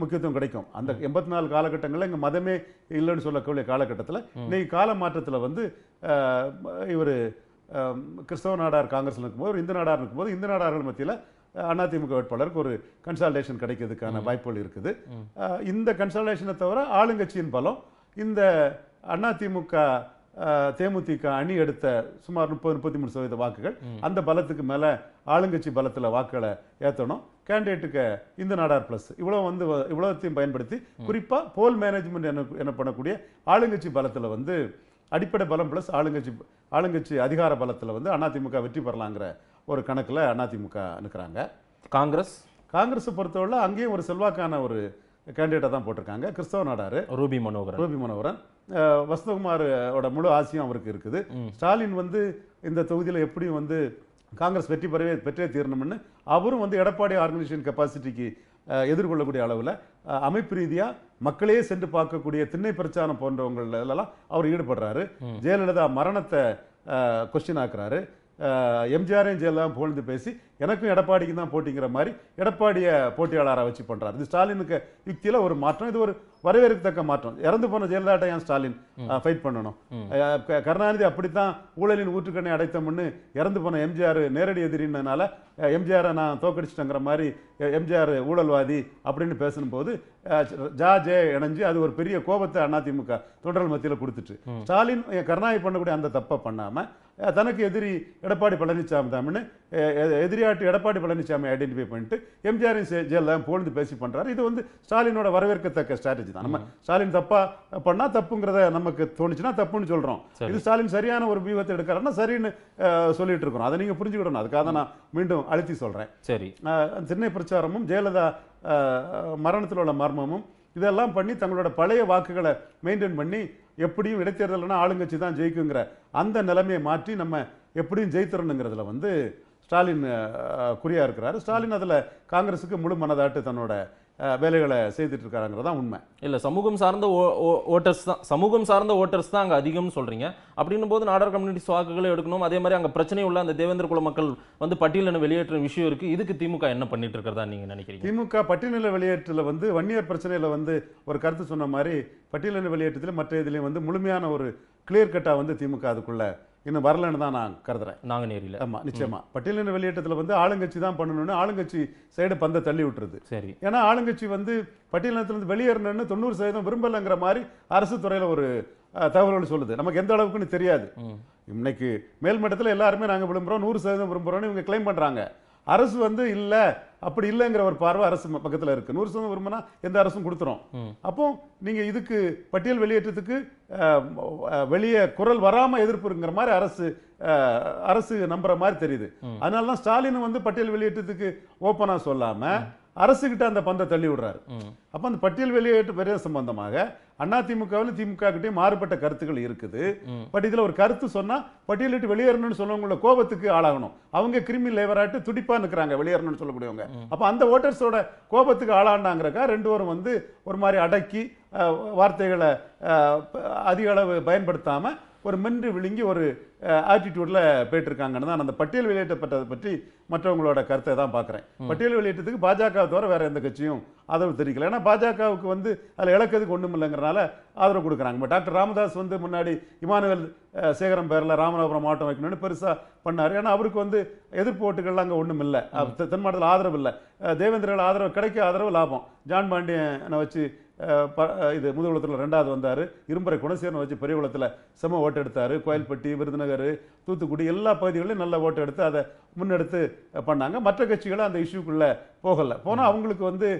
முக்கியத்துவம் கிடைக்கும் அந்த எண்பத்தி நாலு காலகட்டங்களில் இங்கே மதமே இல்லைன்னு சொல்லக்கூடிய காலகட்டத்தில் இன்னைக்கு கால மாற்றத்தில் வந்து இவர் கிறிஸ்தவ நாடார் காங்கிரஸில் இருக்கும்போது இந்து நாடார் இருக்கும்போது இந்து நாடார்கள் மத்தியில் அதிமுக வேட்பாளருக்கு ஒரு கன்சால்டேஷன் கிடைக்கிறதுக்கான வாய்ப்புகள் இருக்குது இந்த கன்சால்டேஷனை தவிர ஆளுங்கட்சியின் பலம் இந்த அதிமுக தேமுதிக அணி எடுத்த சுமார் முப்பது முப்பத்தி மூணு சதவீத வாக்குகள் அந்த பலத்துக்கு மேல ஆளுங்கட்சி பலத்துல வாக்குகளை ஏத்தணும் கேண்டிடேட்டுக்கு இந்த நாடார் பிளஸ் இவ்வளவு வந்து இவ்வளோத்தையும் பயன்படுத்தி குறிப்பாக போல் மேனேஜ்மெண்ட் என்ன என்ன பண்ணக்கூடிய ஆளுங்கட்சி பலத்துல வந்து அடிப்படை பலம் பிளஸ் ஆளுங்கட்சி ஆளுங்கட்சி அதிகார பலத்துல வந்து அதிமுக வெற்றி பெறலாங்கிற ஒரு கணக்குல அதிமுக நிற்கிறாங்க காங்கிரஸ் காங்கிரஸை பொறுத்தவரை அங்கேயும் ஒரு செல்வாக்கான ஒரு கேண்டிடேட்டா தான் போட்டிருக்காங்க கிறிஸ்தவ நாடாரு ரூபி மனோகரன் ரூபி மனோகரன் வசந்தகுமாரோட முழு ஆசையும் அவருக்கு இருக்குது ஸ்டாலின் வந்து இந்த தொகுதியில் எப்படியும் வந்து காங்கிரஸ் வெற்றி பெறவே பெற்றே தீரணும்னு அவரும் வந்து எடப்பாடி ஆர்கனைசேஷன் கெப்பாசிட்டிக்கு எதிர்கொள்ளக்கூடிய அளவில் அமைப்பு ரீதியாக மக்களே சென்று பார்க்கக்கூடிய திண்ணை பிரச்சாரம் போன்றவங்களெல்லாம் அவர் ஈடுபடுறாரு ஜெயலலிதா மரணத்தை கொஸ்டின் ஆக்குறாரு எம்ஜிஆரையும் ஜெயலலிதாவும் புகழ்ந்து பேசி எனக்கும் எடப்பாடிக்கு தான் போட்டிங்கிற மாதிரி எடப்பாடியை போட்டியாளராக வச்சு பண்ணுறாரு இது ஸ்டாலினுக்கு யுக்தியில் ஒரு மாற்றம் இது ஒரு வரவேற்கத்தக்க மாற்றம் இறந்து போன ஜெயலலிதாட்ட ஏன் ஸ்டாலின் ஃபைட் பண்ணணும் கருணாநிதி அப்படித்தான் ஊழலின் ஊற்றுக்கண்ணை அடைத்தோம்னு இறந்து போன எம்ஜிஆர் நேரடி எதிரின்னனால எம்ஜிஆரை நான் தோக்கடிச்சிட்டங்கிற மாதிரி எம்ஜிஆர் ஊழல்வாதி அப்படின்னு பேசும்போது ஜா ஜே இணைஞ்சு அது ஒரு பெரிய கோபத்தை அதிமுக தொண்டர்கள் மத்தியில் கொடுத்துட்டு ஸ்டாலின் கருணாநிதி பண்ணக்கூடிய அந்த தப்பை பண்ணாமல் தனக்கு எதிரி எடப்பாடி பழனிசாமி தான் எதிரியாட்டு எடப்பாடி பழனிசாமி ஐடென்டிஃபை பண்ணிட்டு எம்ஜிஆரின் ஜெயலலிதா போலந்து பேசி பண்ணுறாரு இது வந்து ஸ்டாலினோட வரவேற்கத்தக்க ஸ்ட்ராட்டஜி தான் நம்ம ஸ்டாலின் தப்பாக பண்ணால் தப்புங்கிறத நமக்கு தோணுச்சுன்னா தப்புன்னு சொல்கிறோம் இது ஸ்டாலின் சரியான ஒரு வியூகத்தை எடுக்கிறாருன்னா சரின்னு சொல்லிட்டு இருக்கிறோம் அதை நீங்கள் புரிஞ்சுக்கிடணும் அதுக்காக தான் நான் மீண்டும் அழுத்தி சொல்கிறேன் சரி சென்னை பிரச்சாரமும் ஜெயலலிதா மரணத்தில் உள்ள மர்மமும் இதெல்லாம் பண்ணி தங்களோட பழைய வாக்குகளை மெயின்டைன் பண்ணி எப்படியும் இடைத்தேர்தல்னா ஆளுங்கட்சி தான் ஜெயிக்குங்கிற அந்த நிலைமையை மாற்றி நம்ம எப்படியும் ஜெயித்திரணுங்கிறதுல வந்து ஸ்டாலின் குறியாக இருக்கிறாரு ஸ்டாலின் அதில் காங்கிரஸுக்கு முழு மனதாட்டு தன்னோட வேலைகளை செய்துட்டு இருக்காங்கிறதா
உண்மை இல்லை சமூகம் சார்ந்த ஓட்டர்ஸ் தான் சமூகம் சார்ந்த ஓட்டர்ஸ் தான் அங்கே அதிகம்னு சொல்கிறீங்க அப்படின்னும் போது நாடார் கம்யூனிட்டி வாக்குகளை எடுக்கணும் அதே மாதிரி அங்கே பிரச்சனை உள்ள அந்த தேவேந்திர குல மக்கள் வந்து பட்டியலின வெளியேற்ற விஷயம் இருக்குது இதுக்கு திமுக என்ன பண்ணிட்டு இருக்கிறதா நீங்கள் நினைக்கிறீங்க
திமுக பட்டியல வெளியேற்றில் வந்து வன்னியர் பிரச்சனையில் வந்து ஒரு கருத்து சொன்ன மாதிரி பட்டியலின வெளியேற்றத்தில் மற்ற இதுலேயும் வந்து முழுமையான ஒரு கிளியர் கட்டாக வந்து திமுக அதுக்குள்ளே இன்னும் வரலன்னு தான் நான் கருதுறேன்
நேரில் ஆமாம் நிச்சயமா
பட்டியலின வெளியேற்றத்துல வந்து ஆளுங்கட்சி தான் பண்ணணும்னு ஆளுங்கட்சி சைடு பந்தை தள்ளி விட்டுருது சரி ஏன்னா ஆளுங்கட்சி வந்து பட்டியலினத்துலேருந்து வெளியேறணும்னு தொண்ணூறு சதவீதம் விரும்பலைங்கிற மாதிரி அரசு துறையில ஒரு தகவல்கள் சொல்லுது நமக்கு எந்த அளவுக்குன்னு தெரியாது இன்னைக்கு மேல்மட்டத்தில் எல்லாருமே நாங்கள் விரும்புகிறோம் நூறு சதவீதம் விரும்புகிறோன்னு இவங்க கிளைம் பண்ணுறாங்க அரசு வந்து இல்லை அப்படி இல்லைங்கிற ஒரு பார்வை அரசு பக்கத்துல இருக்கு நூறு சதவீதம் விரும்பினா எந்த அரசும் கொடுத்துரும் அப்போ நீங்க இதுக்கு பட்டியல் வெளியேற்றத்துக்கு வெளியே குரல் வராம எதிர்ப்புங்கிற மாதிரி அரசு அரசு நம்புற மாதிரி தெரியுது அதனால தான் ஸ்டாலின் வந்து பட்டியல் வெளியேற்றத்துக்கு ஓப்பனாக சொல்லாம அரசுகிட்ட அந்த பந்தை தள்ளி விடுறாரு அப்போ அந்த பட்டியல் வெளியேற்று பெரிய சம்பந்தமாக திமுகவில் திமுக கிட்டே மாறுபட்ட கருத்துக்கள் இருக்குது பட் இதில் ஒரு கருத்து சொன்னால் பட்டியலிட்டு வெளியேறணும்னு சொல்லவங்கள கோபத்துக்கு ஆளாகணும் அவங்க கிரிமி லேவராட்டு துடிப்பாக இருக்கிறாங்க வெளியேறணும்னு சொல்லக்கூடியவங்க அப்போ அந்த ஓட்டர்ஸோட கோபத்துக்கு ஆளாண்டாங்கிறக்கா ரெண்டு பேரும் வந்து ஒரு மாதிரி அடக்கி வார்த்தைகளை அதிக அளவு பயன்படுத்தாமல் ஒரு மென்று விழுங்கி ஒரு ஆட்டிடியூடில் போயிட்டுருக்காங்கன்னு தான் அந்த பட்டியல் வெளியிட்டப்பட்டதை பற்றி மற்றவங்களோட கருத்தை தான் பார்க்குறேன் பட்டியல் வெளியேற்றத்துக்கு பாஜக தவிர வேறு எந்த கட்சியும் ஆதரவு தெரிவிக்கல ஏன்னா பாஜகவுக்கு வந்து அதில் இழக்கிறதுக்கு ஒன்றும் இல்லைங்கிறனால ஆதரவு கொடுக்குறாங்க டாக்டர் ராமதாஸ் வந்து முன்னாடி இமானுவேல் சேகரம் பேரில் ராமநாதபுரம் மாவட்டம் வைக்கணும்னு பெருசாக பண்ணார் ஏன்னா அவருக்கு வந்து எதிர்ப்பு ஓட்டுகள்லாம் அங்கே ஒன்றும் இல்லை தென் மாவட்டத்தில் ஆதரவு இல்லை தேவேந்திரர்கள் ஆதரவு கிடைக்க ஆதரவு லாபம் ஜான் பாண்டியனை வச்சு இது முதுகுளத்தில் ரெண்டாவது வந்தார் இரும்பரை குணசேரன் வச்சு பெரிய குளத்தில் செம ஓட்டு எடுத்தார் கோயில்பட்டி விருதுநகர் தூத்துக்குடி எல்லா பகுதிகளிலும் நல்ல ஓட்டு எடுத்து அதை முன்னெடுத்து பண்ணாங்க மற்ற கட்சிகளும் அந்த இஷ்யூக்குள்ளே போகலை போனால் அவங்களுக்கு வந்து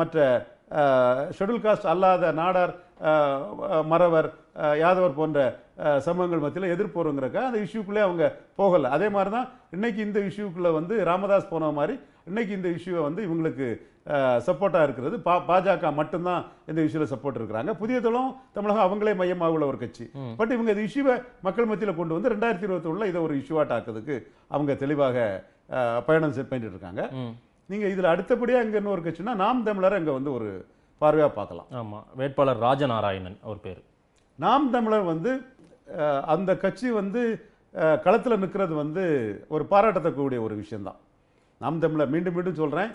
மற்ற ஷெடியூல் காஸ்ட் அல்லாத நாடார் மறவர் யாதவர் போன்ற சமூகங்கள் மத்தியில் எதிர்ப்பு அந்த இஷ்யூக்குள்ளே அவங்க போகலை அதே மாதிரி தான் இன்றைக்கி இந்த இஷ்யூக்குள்ளே வந்து ராமதாஸ் போன மாதிரி இன்றைக்கி இந்த இஷ்யூவை வந்து இவங்களுக்கு சப்போர்ட்டாக இருக்கிறது பா பாஜக மட்டும்தான் இந்த இஷ்யூவில் சப்போர்ட் இருக்கிறாங்க புதிய தளம் தமிழகம் அவங்களே மையமாக உள்ள ஒரு கட்சி பட் இவங்க இந்த இஷ்யூவை மக்கள் மத்தியில் கொண்டு வந்து ரெண்டாயிரத்தி இருபத்தி ஒன்றில் இதை ஒரு இஷ்யூவாக டாக்குறதுக்கு அவங்க தெளிவாக பயணம் பண்ணிட்டு இருக்காங்க நீங்கள் இதில் அடுத்தபடியாக இங்கே இன்னொரு கட்சின்னா நாம் தமிழர் அங்கே வந்து ஒரு பார்வையாக பார்க்கலாம்
ஆமாம் வேட்பாளர் ராஜநாராயணன் அவர் பேர்
நாம் தமிழர் வந்து அந்த கட்சி வந்து களத்தில் நிற்கிறது வந்து ஒரு பாராட்டத்தக்கூடிய ஒரு விஷயந்தான் நாம் தமிழர் மீண்டும் மீண்டும் சொல்கிறேன்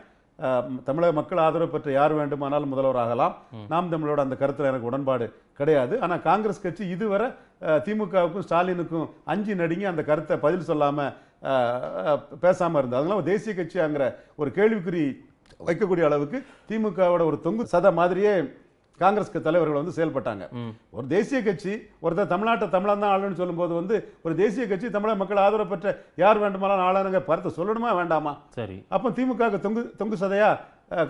தமிழக மக்கள் ஆதரவு பெற்ற யார் வேண்டுமானாலும் முதல்வர் ஆகலாம் நாம் தமிழோட அந்த கருத்தில் எனக்கு உடன்பாடு கிடையாது ஆனால் காங்கிரஸ் கட்சி இதுவரை திமுகவுக்கும் ஸ்டாலினுக்கும் அஞ்சு நடுங்கி அந்த கருத்தை பதில் சொல்லாமல் பேசாமல் இருந்தது அதனால தேசிய கட்சியாங்கிற ஒரு கேள்விக்குறி வைக்கக்கூடிய அளவுக்கு திமுகவோட ஒரு தொங்கு சத மாதிரியே காங்கிரஸ்க்கு தலைவர்கள் வந்து செயல்பட்டாங்க ஒரு தேசிய கட்சி ஒருத்தர் தமிழ்நாட்டை தமிழன் தான் ஆளுன்னு சொல்லும்போது வந்து ஒரு தேசிய கட்சி தமிழக மக்கள் ஆதரவு பெற்ற யார் வேண்டுமான ஆளுங்க பார்த்து சொல்லணுமா வேண்டாமா சரி அப்போ திமுக தொங்கு தொங்கு சதையா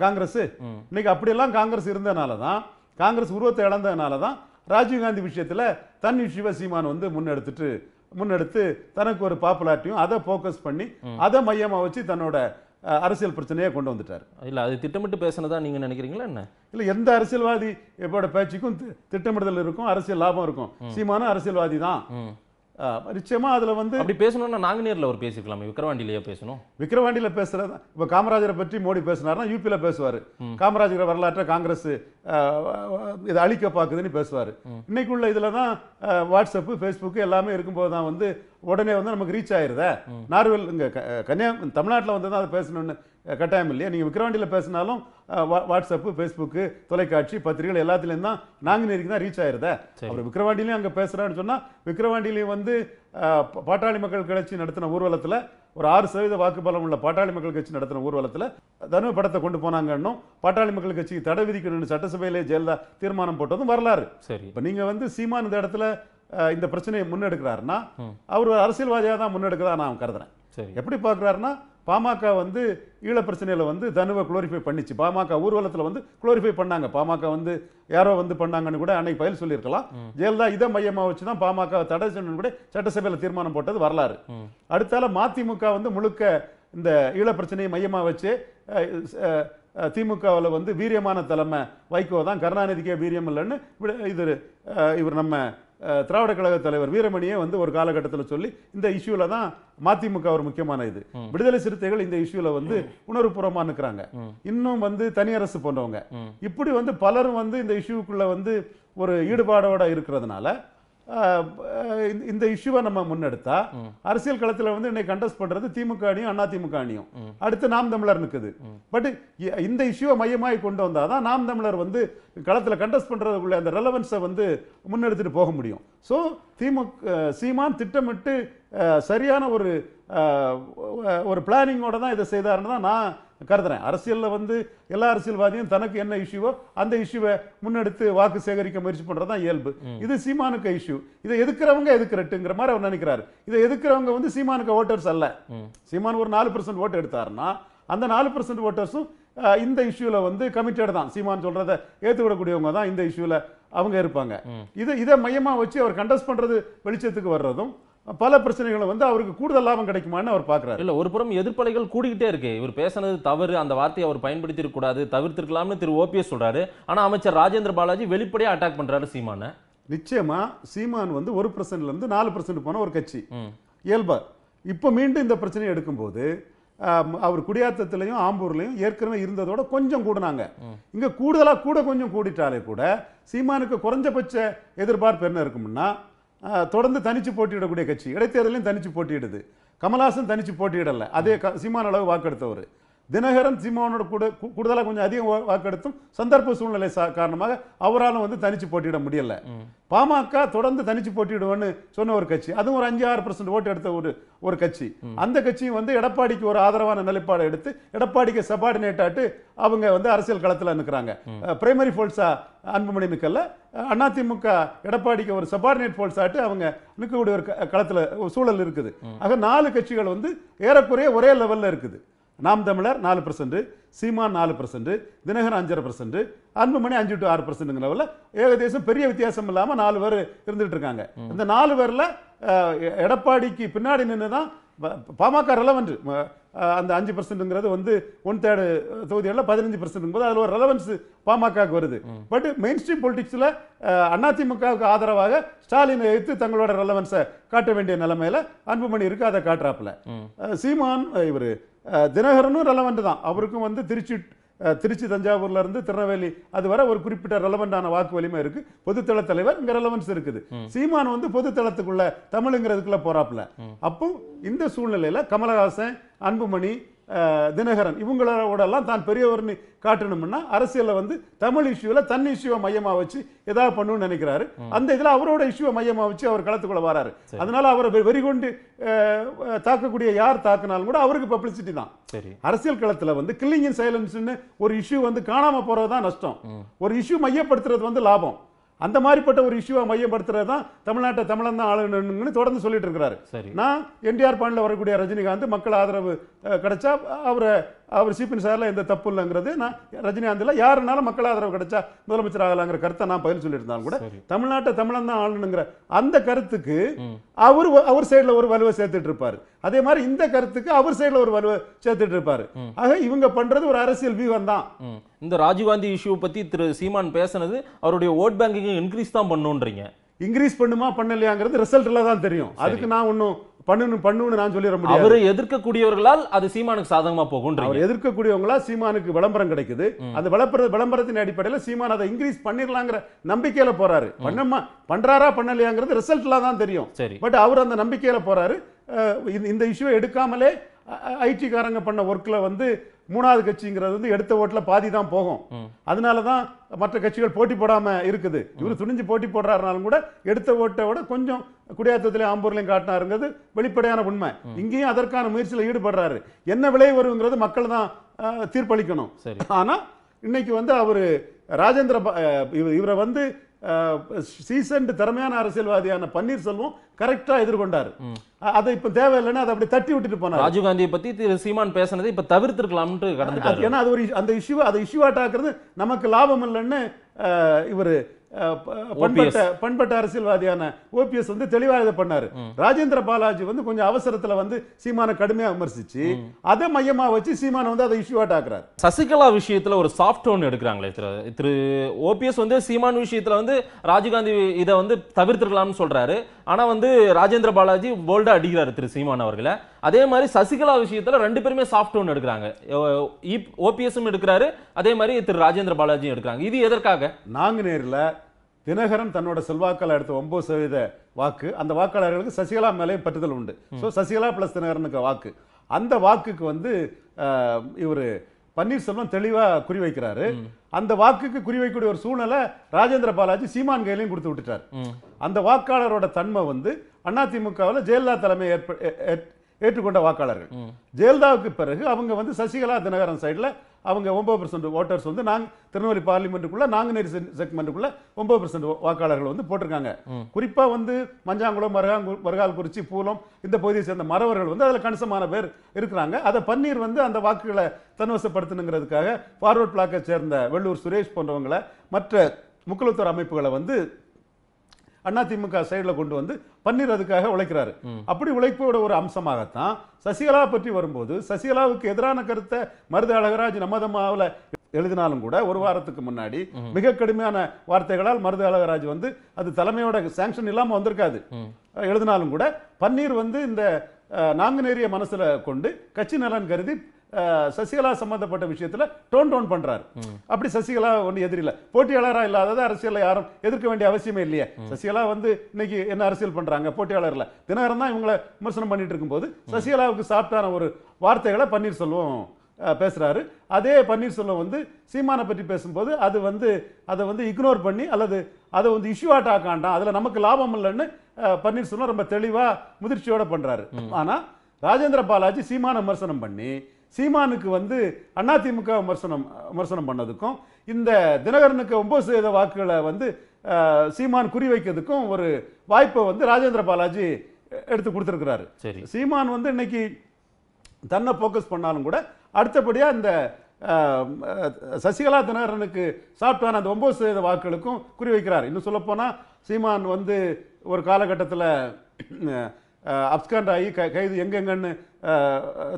காங்கிரஸ் இன்னைக்கு அப்படியெல்லாம் காங்கிரஸ் இருந்ததுனால தான் காங்கிரஸ் உருவத்தை இழந்ததுனால தான் ராஜீவ்காந்தி விஷயத்தில் தன் சிவசீமான் வந்து முன்னெடுத்துட்டு முன்னெடுத்து தனக்கு ஒரு பாப்புலாரிட்டியும் அதை ஃபோக்கஸ் பண்ணி அதை மையமாக வச்சு தன்னோட அரசியல் பிரச்சனையே கொண்டு வந்துட்டார்
இல்லை அது திட்டமிட்டு பேசினதான் நீங்கள் நினைக்கிறீங்களா என்ன
இல்லை எந்த அரசியல்வாதி எப்போட பேச்சுக்கும் திட்டமிடுதல் இருக்கும் அரசியல் லாபம் இருக்கும் சீமான அரசியல்வாதி தான்
நிச்சயமாக அதில் வந்து அப்படி பேசணும்னா நாங்கள் நேரில் அவர் பேசிக்கலாம் விக்ரவாண்டிலேயே
பேசணும் விக்கிரவாண்டியில பேசுறது இப்ப காமராஜரை பற்றி மோடி பேசினார்னா யூபியில் பேசுவார் காமராஜர் வரலாற்றை காங்கிரஸ் இதை அழிக்க பார்க்குதுன்னு பேசுவார் இன்னைக்குள்ள இதில் தான் வாட்ஸ்அப்பு ஃபேஸ்புக்கு எல்லாமே இருக்கும்போது தான் வந்து உடனே வந்து நமக்கு ரீச் ஆயிருத நார்வேல் இங்கே கன்னியா தமிழ்நாட்டில் வந்து தான் அதை பேசணும்னு கட்டாயம் இல்லையா நீங்கள் விக்ரவாண்டியில பேசினாலும் வாட்ஸ்அப்பு ஃபேஸ்புக்கு தொலைக்காட்சி பத்திரிகைகள் எல்லாத்துலேயும் தான் நாங்கள் நெருக்கி தான் ரீச் ஆயிருதே அவர் விக்ரவாண்டிலையும் அங்கே பேசுகிறான்னு சொன்னால் விக்ரவாண்டிலையும் வந்து பாட்டாளி மக்கள் கட்சி நடத்தின ஊர்வலத்தில் ஒரு ஆறு சதவீத வாக்கு பலம் உள்ள பாட்டாளி மக்கள் கட்சி நடத்தின ஊர்வலத்தில் தனு படத்தை கொண்டு போனாங்கன்னும் பாட்டாளி மக்கள் கட்சிக்கு தடை விதிக்கணும்னு சட்டசபையிலே ஜெயலலிதா தீர்மானம் போட்டதும் வரலாறு சரி இப்போ நீங்கள் வந்து சீமான் இந்த இடத்துல இந்த பிரச்சனையை முன்னெடுக்கிறாருன்னா அவர் அரசியல்வாதியாக தான் முன்னெடுக்கிறதா நான் கருதுறேன் எப்படி பார்க்குறாருன்னா பாமக வந்து ஈழ பிரச்சனையில் வந்து தனுவை குளோரிஃபை பண்ணிச்சு பாமக ஊர்வலத்தில் வந்து குளோரிஃபை பண்ணாங்க பாமக வந்து யாரோ வந்து பண்ணாங்கன்னு கூட அன்னைக்கு பயில் சொல்லியிருக்கலாம் ஜெயலலிதா இதை மையமாக வச்சு தான் பாமக தடை சொன்னு கூட சட்டசபையில் தீர்மானம் போட்டது வரலாறு அடுத்தால மதிமுக வந்து முழுக்க இந்த ஈழ பிரச்சனையை மையமாக வச்சு திமுகவில் வந்து வீரியமான தலைமை வைகோ தான் கருணாநிதிக்கே வீரியம் இல்லைன்னு இது இவர் நம்ம திராவிட கழக தலைவர் வீரமணியே வந்து ஒரு காலகட்டத்தில் சொல்லி இந்த இஷ்யூவில் தான் மதிமுக ஒரு முக்கியமான இது விடுதலை சிறுத்தைகள் இந்த இஷ்யூவில் வந்து உணர்வுபூர்வமாக இருக்கிறாங்க இன்னும் வந்து தனி அரசு போன்றவங்க இப்படி வந்து பலரும் வந்து இந்த இஷ்யூக்குள்ளே வந்து ஒரு ஈடுபாடோட இருக்கிறதுனால இந்த இஷ்யூவை நம்ம முன்னெடுத்தா அரசியல் களத்தில் வந்து என்னை கண்டஸ்ட் பண்றது திமுக அணியும் அண்ணா திமுக அணியும் அடுத்து நாம் தமிழர் நிற்குது பட் இந்த இஷ்யூவை மையமாய் கொண்டு வந்தாதான் நாம் தமிழர் வந்து களத்தில் கண்டஸ்ட் பண்றதுக்குள்ள அந்த ரெலவன்ஸை வந்து முன்னெடுத்துட்டு போக முடியும் ஸோ திமுக சீமான் திட்டமிட்டு சரியான ஒரு ஒரு பிளானிங்கோட தான் இதை செய்தாருன்னு தான் நான் கருதுறேன் அரசியலில் வந்து எல்லா அரசியல்வாதியும் தனக்கு என்ன இஷ்யூவோ அந்த இஷ்யூவை முன்னெடுத்து வாக்கு சேகரிக்க முயற்சி பண்ணுறது தான் இயல்பு இது சீமானுக்க இஷ்யூ இதை எதுக்குறவங்க எதுக்குறட்டுங்கிற மாதிரி அவர் நினைக்கிறாரு இதை எதுக்குறவங்க வந்து சீமானுக்க ஓட்டர்ஸ் அல்ல சீமான் ஒரு நாலு பர்சன்ட் ஓட்டு எடுத்தாருன்னா அந்த நாலு பர்சன்ட் ஓட்டர்ஸும் இந்த இஷ்யூவில் வந்து கமிட்டட் தான் சீமான் சொல்கிறத ஏற்றுவிடக்கூடியவங்க தான் இந்த இஷ்யூவில் அவங்க இருப்பாங்க இதை இதை மையமாக வச்சு அவர் கண்டஸ்ட் பண்ணுறது வெளிச்சத்துக்கு வர்றதும்
பல பிரச்சனைகளை வந்து அவருக்கு கூடுதல் லாபம் கிடைக்குமான்னு அவர் பார்க்குறாரு இல்லை ஒரு புறம் எதிர்ப்பலைகள் கூடிக்கிட்டே இருக்கு இவர் பேசினது தவறு அந்த வார்த்தையை அவர் பயன்படுத்திருக்கக்கூடாது தவிர்த்திருக்கலாம்னு திரு ஓபிஎஸ் சொல்கிறாரு ஆனால் அமைச்சர் ராஜேந்திர பாலாஜி வெளிப்படையாக அட்டாக் பண்ணுறாரு சீமானை
நிச்சயமாக சீமான் வந்து ஒரு பிரசன்ட்லேருந்து நாலு பர்சன்ட் போன ஒரு கட்சி இயல்பா இப்போ மீண்டும் இந்த பிரச்சனையை எடுக்கும்போது அவர் குடியாத்தத்துலையும் ஆம்பூர்லையும் ஏற்கனவே இருந்ததோட கொஞ்சம் கூடினாங்க இங்கே கூடுதலாக கூட கொஞ்சம் கூடிட்டாலே கூட சீமானுக்கு குறைஞ்சபட்ச எதிர்பார்ப்பு என்ன இருக்கும்னா தொடர்ந்து தனித்து போட்டியிடக்கூடிய கட்சி இடைத்தேர்தலையும் தனித்து போட்டியிடுது கமல்ஹாசன் தனித்து போட்டியிடலை அதே சீமான அளவு வாக்கெடுத்தவர் தினகரன் சீமானோட கூட கூடுதலாக கொஞ்சம் அதிகம் வாக்கெடுத்தும் சந்தர்ப்ப சூழ்நிலை காரணமாக அவராலும் வந்து தனிச்சு போட்டியிட முடியல பாமக தொடர்ந்து தனிச்சு போட்டியிடுவேன்னு சொன்ன ஒரு கட்சி அதுவும் ஒரு அஞ்சு ஆறு பர்சன்ட் ஓட்டு எடுத்த ஒரு ஒரு கட்சி அந்த கட்சியும் வந்து எடப்பாடிக்கு ஒரு ஆதரவான நிலைப்பாடு எடுத்து எடப்பாடிக்கு சபார்டினேட் ஆட்டு அவங்க வந்து அரசியல் களத்தில் நிற்கிறாங்க பிரைமரி ஃபோல்ஸா அன்புமணி நிற்கல அதிமுக எடப்பாடிக்கு ஒரு சபார்டினேட் போல்ஸ் ஆட்டு அவங்க நிற்கக்கூடிய ஒரு களத்தில் சூழல் இருக்குது ஆக நாலு கட்சிகள் வந்து ஏறக்குறைய ஒரே லெவலில் இருக்குது நாம் தமிழர் நாலு பர்சன்ட் சீமான் நாலு பர்சன்ட் தினகரன் அஞ்சரை பர்சன்ட் அன்புமணி அஞ்சு டு ஆறு பர்சன்ட்ங்கிற லெவலில் ஏகதேசம் பெரிய வித்தியாசம் இல்லாமல் நாலு பேர் இருந்துகிட்டு இருக்காங்க இந்த நாலு பேரில் எடப்பாடிக்கு பின்னாடி நின்று தான் பாமக ரெலவென்ட் அந்த அஞ்சு பர்சன்ட்ங்கிறது வந்து ஒன் தேர்டு தொகுதிகளில் பதினஞ்சு பர்சன்ட் போது அதில் ஒரு ரெலவென்ஸ் பாமகவுக்கு வருது பட் மெயின் ஸ்ட்ரீம் பொலிட்டிக்ஸில் அதிமுகவுக்கு ஆதரவாக ஸ்டாலினை எடுத்து தங்களோட ரெலவென்ஸை காட்ட வேண்டிய நிலைமையில அன்புமணி இருக்கு அதை காட்டுறாப்புல சீமான் இவர் தினகரனும் ரெலவெண்ட் தான் அவருக்கும் வந்து திருச்சி திருச்சி தஞ்சாவூர்ல இருந்து திருநெல்வேலி அது வர ஒரு குறிப்பிட்ட ரெலவெண்டான வாக்கு வலிமை இருக்கு பொதுத்தள தலைவர் இங்க ரெலவென்ஸ் இருக்குது சீமான் வந்து பொதுத்தளத்துக்குள்ள தமிழுங்கிறதுக்குள்ள போறாப்புல அப்போ இந்த சூழ்நிலையில கமலஹாசன் அன்புமணி தினகரன் இவங்களோடலாம் தான் பெரியவர்னு காட்டணும்னா அரசியலில் வந்து தமிழ் இஷ்யூவில் தன் இஷ்யூவை மையமாக வச்சு ஏதாவது பண்ணணும்னு நினைக்கிறாரு அந்த இதில் அவரோட இஷ்யூவை மையமாக வச்சு அவர் களத்துக்குள்ள வராரு அதனால அவரை வெறிகொண்டு தாக்கக்கூடிய யார் தாக்குனாலும் கூட அவருக்கு பப்ளிசிட்டி தான் அரசியல் களத்தில் வந்து கில்லிங் இன் சைலன்ஸ்னு ஒரு இஷ்யூ வந்து காணாமல் போகிறது தான் நஷ்டம் ஒரு இஷ்யூ மையப்படுத்துறது வந்து லாபம் அந்த மாதிரிப்பட்ட ஒரு இஷ்யூவை மையப்படுத்துறது தான் தமிழ்நாட்டை தமிழன் தான் ஆளணும்னு தொடர்ந்து சொல்லிட்டு இருக்கிறாரு நான் என்டிஆர் பாண்டில் வரக்கூடிய ரஜினிகாந்த் மக்கள் ஆதரவு கிடைச்சா அவரை அவர் சிபின் சாரில் எந்த தப்பு இல்லைங்கிறது நான் ரஜினிகாந்தில் யாருனாலும் மக்கள் ஆதரவு கிடைச்சா முதலமைச்சர் ஆகலாங்கிற கருத்தை நான் பதில் சொல்லியிருந்தாலும் கூட தமிழ்நாட்டை தமிழன் தான் அந்த கருத்துக்கு அவர் அவர் சைடில் ஒரு வலுவை சேர்த்துட்டு இருப்பார் அதே மாதிரி இந்த கருத்துக்கு அவர் சைடில் ஒரு வலுவை சேர்த்துட்டு இருப்பார் ஆக இவங்க பண்ணுறது ஒரு அரசியல் வியூகம் தான்
இந்த ராஜீவ்காந்தி இஷ்யூ பற்றி திரு சீமான் பேசுனது அவருடைய ஓட் பேங்கிங் இன்க்ரீஸ் தான் பண்ணுன்றீங்க இன்க்ரீஸ் பண்ணுமா பண்ணலையாங்கிறது ரிசல்ட்டில் தான் தெரியும் அதுக்கு
நான் ஒன்றும் பண்ணுன்னு பண்ணுன்னு நான் சொல்லிட முடியும் அவரு
எதிர்க்கக்கூடியவர்களால் அது சீமானுக்கு சாதகமா போகும் அவர்
எதிர்க்கக்கூடியவங்களா சீமானுக்கு விளம்பரம் கிடைக்குது அந்த விளம்பர விளம்பரத்தின் அடிப்படையில் சீமான் அதை இன்க்ரீஸ் பண்ணிடலாங்கிற நம்பிக்கையில போறாரு பண்ணமா பண்றாரா பண்ணலையாங்கிறது ரிசல்ட்லாம் தான் தெரியும் பட் அவர் அந்த நம்பிக்கையில போறாரு இந்த இஷ்யூ எடுக்காமலே காரங்க பண்ண ஒர்க்ல வந்து மூணாவது கட்சிங்கிறது வந்து எடுத்த ஓட்டில் பாதி தான் போகும் அதனால தான் மற்ற கட்சிகள் போட்டி போடாமல் இருக்குது இவர் துணிஞ்சு போட்டி போடுறாருனாலும் கூட எடுத்த ஓட்டை விட கொஞ்சம் குடியாத்தத்திலையும் ஆம்பூர்லையும் காட்டினாருங்கிறது வெளிப்படையான உண்மை இங்கேயும் அதற்கான முயற்சியில் ஈடுபடுறாரு என்ன விளை வருங்கிறது மக்கள் தான் தீர்ப்பளிக்கணும் ஆனால் இன்னைக்கு வந்து அவர் ராஜேந்திர இவரை வந்து சீசன்ட் திறமையான அரசியல்வாதியான பன்னீர்செல்வம் கரெக்டா எதிர்கொண்டாரு அதை இப்ப தேவையில்லைன்னு அதை அப்படி தட்டி விட்டுட்டு போனார்
காந்தியை பத்தி திரு சீமான் பேசினதை இப்ப தவிர்த்திருக்கலாம் கடந்து ஏன்னா அது
ஒரு அந்த இஷ்யூ அதை இஷ்யூ ஆட்டாக்குறது நமக்கு லாபம் இல்லைன்னு இவர் பண்பட்ட பண்பட்ட அரசியல்வாதியான ஓபிஎஸ் வந்து தெளிவாக இதை பண்ணாரு ராஜேந்திர பாலாஜி வந்து கொஞ்சம் அவசரத்துல வந்து சீமான கடுமையா விமர்சிச்சு அதை மையமா வச்சு சீமான வந்து அதை இஷ்யூவாட் ஆக்குறாரு
சசிகலா விஷயத்துல ஒரு சாஃப்ட் டோன் எடுக்கிறாங்களே திரு ஓபிஎஸ் வந்து சீமான் விஷயத்துல வந்து ராஜீவ்காந்தி இதை வந்து தவிர்த்துருக்கலாம்னு சொல்றாரு ஆனா வந்து ராஜேந்திர பாலாஜி போல்டா அடிக்கிறாரு திரு சீமான் அவர்களை அதே மாதிரி சசிகலா விஷயத்தில் ரெண்டு பேருமே சாஃப்ட் ஒன்று எடுக்கிறாங்க ஓபிஎஸும் எடுக்கிறாரு அதே மாதிரி திரு ராஜேந்திர பாலாஜியும் எடுக்கிறாங்க இது எதற்காக
நேரில் தினகரன் தன்னோட செல்வாக்கால் எடுத்த ஒன்பது சதவீத வாக்கு அந்த வாக்காளர்களுக்கு சசிகலா மேலேயும் பற்றுதல் உண்டு ஸோ சசிகலா பிளஸ் தினகரனுக்கு வாக்கு அந்த வாக்குக்கு வந்து இவர் பன்னீர்செல்வம் தெளிவாக குறிவைக்கிறாரு அந்த வாக்குக்கு குறிவைக்கூடிய ஒரு சூழ்நிலை ராஜேந்திர பாலாஜி சீமான் கையிலையும் கொடுத்து விட்டுட்டார் அந்த வாக்காளரோட தன்மை வந்து அதிமுகவில் ஜெயலலிதா தலைமை ஏற்றுக்கொண்ட வாக்காளர்கள் ஜெயலலிதாவுக்கு பிறகு அவங்க வந்து சசிகலா தினகரன் சைடில் அவங்க ஒன்பது பர்சன்ட் ஓட்டர்ஸ் வந்து நாங்கள் திருநெல்வேலி பார்லிமெண்ட்டுக்குள்ள நாங்குநேரி செக்மெண்ட்டுக்குள்ளே ஒன்பது பர்சன்ட் வாக்காளர்கள் வந்து போட்டிருக்காங்க குறிப்பாக வந்து மஞ்சாங்குளம் மருகாங்கு மருகால்குறிச்சி பூலம் இந்த பகுதியை சேர்ந்த மறவர்கள் வந்து அதில் கணிசமான பேர் இருக்கிறாங்க அதை பன்னீர் வந்து அந்த வாக்குகளை தன்வசப்படுத்தணுங்கிறதுக்காக ஃபார்வர்ட் பிளாக்கை சேர்ந்த வெள்ளூர் சுரேஷ் போன்றவங்களை மற்ற முக்கியத்துவ அமைப்புகளை வந்து அதிமுக சைடில் கொண்டு வந்து பன்னீர் அதுக்காக உழைக்கிறாரு அப்படி உழைப்போட ஒரு அம்சமாகத்தான் சசிகலா பற்றி வரும்போது சசிகலாவுக்கு எதிரான கருத்தை மருது அழகராஜ் நம்மதமாவில் எழுதினாலும் கூட ஒரு வாரத்துக்கு முன்னாடி மிக கடுமையான வார்த்தைகளால் மருது அழகராஜ் வந்து அது தலைமையோட சாங்ஷன் இல்லாமல் வந்திருக்காது எழுதினாலும் கூட பன்னீர் வந்து இந்த நாங்குநேரிய மனசுல கொண்டு கட்சி நலன் கருதி சசிகலா சம்பந்தப்பட்ட விஷயத்துல டோன் டோன் பண்றாரு அப்படி சசிகலா ஒன்று எதிரில போட்டியாளரா இல்லாதது அரசியல் யாரும் எதிர்க்க வேண்டிய அவசியமே இல்லையே சசிகலா வந்து இன்னைக்கு என்ன அரசியல் பண்றாங்க போட்டியாளர்ல தினகரம் தான் இவங்களை விமர்சனம் பண்ணிட்டு இருக்கும்போது சசிகலாவுக்கு சாப்பிட்டான ஒரு வார்த்தைகளை பன்னீர்செல்வம் பேசுறாரு அதே பன்னீர்செல்வம் வந்து சீமானை பற்றி பேசும்போது அது வந்து அதை வந்து இக்னோர் பண்ணி அல்லது அதை வந்து இஷ்யூ ஆட் ஆக்காண்டாம் அதில் நமக்கு லாபம் இல்லைன்னு பன்னீர்செல்வம் ரொம்ப தெளிவாக முதிர்ச்சியோட பண்றாரு ஆனால் ராஜேந்திர பாலாஜி சீமான விமர்சனம் பண்ணி சீமானுக்கு வந்து அதிமுக விமர்சனம் விமர்சனம் பண்ணதுக்கும் இந்த தினகரனுக்கு ஒன்பது சதவீத வாக்குகளை வந்து சீமான் குறி வைக்கிறதுக்கும் ஒரு வாய்ப்பை வந்து ராஜேந்திர பாலாஜி எடுத்து கொடுத்துருக்கிறாரு சீமான் வந்து இன்னைக்கு தன்னை ஃபோக்கஸ் பண்ணாலும் கூட அடுத்தபடியாக இந்த சசிகலா தினகரனுக்கு சாப்பிட்டான அந்த ஒன்பது சதவீத வாக்குகளுக்கும் குறி வைக்கிறார் இன்னும் சொல்லப்போனால் சீமான் வந்து ஒரு காலகட்டத்தில் அப்ஸ்காண்ட் ஆகி கைது எங்கெங்கன்னு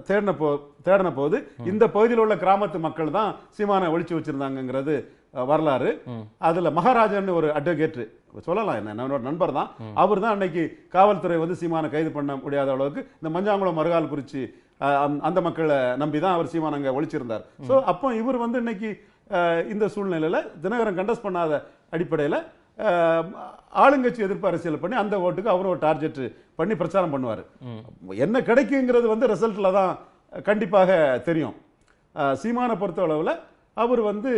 தேடின போ தேடின போது இந்த பகுதியில் உள்ள கிராமத்து மக்கள் தான் சீமானை ஒழிச்சு வச்சிருந்தாங்கிறது வரலாறு அதில் மகாராஜன் ஒரு அட்வொகேட் சொல்லலாம் என்ன என்னோட நண்பர் தான் அவர் தான் அன்னைக்கு காவல்துறை வந்து சீமானை கைது பண்ண முடியாத அளவுக்கு இந்த மஞ்சாங்குளம் மறுகால் குறிச்சி அந்த மக்களை நம்பி தான் அவர் சீமான் அங்கே ஒழிச்சிருந்தார் ஸோ அப்போ இவர் வந்து இன்னைக்கு இந்த சூழ்நிலையில் தினகரன் கண்டஸ்ட் பண்ணாத அடிப்படையில் ஆளுங்கட்சி எதிர்ப்பு அரசியல் பண்ணி அந்த ஓட்டுக்கு அவரும் ஒரு டார்கெட் பண்ணி பிரச்சாரம் பண்ணுவார் என்ன கிடைக்குங்கிறது வந்து ரிசல்ட்டில் தான் கண்டிப்பாக தெரியும் சீமானை பொறுத்த அளவில் அவர் வந்து